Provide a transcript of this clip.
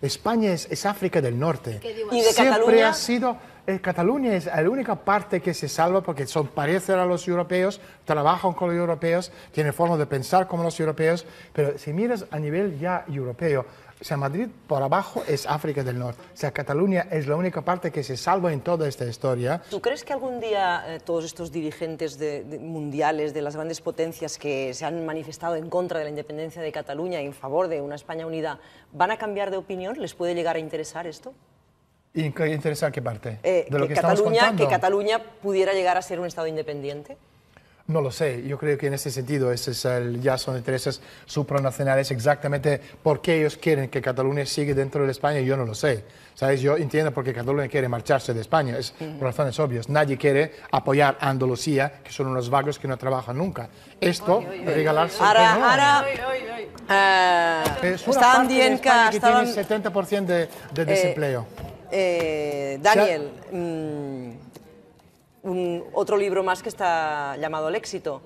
España es, África del Norte. ¿Y Siempre ha sido eh, Cataluña es la única parte que se salva porque son parecer a los europeos, trabajan con los europeos, tienen forma de pensar como los europeos, pero si miras a nivel ya europeo, o sea, Madrid por abajo es África del Norte. O sea, Cataluña es la única parte que se salva en toda esta historia. ¿Tú crees que algún día eh, todos estos dirigentes mundiales de las grandes potencias que se han manifestado en contra de la independencia de Cataluña y en favor de una España unida van a cambiar de opinión? ¿Les puede llegar a interesar esto? interesante qué parte? Eh, de lo que, que Cataluña, ¿Que Cataluña pudiera llegar a ser un Estado independiente? No lo sé, yo creo que en ese sentido ese es el, ya son intereses supranacionales, exactamente por qué ellos quieren que Cataluña siga dentro de España, yo no lo sé. ¿Sabes? Yo entiendo por qué Cataluña quiere marcharse de España, es por razones obvias. Nadie quiere apoyar a Andalucía, que son unos vagos que no trabajan nunca. Esto, oy, regalarse... Ahora, ahora... Eh, es una parte que, que 70% de, de eh, desempleo. Eh, Daniel, mm, otro libro más que está llamado El éxito.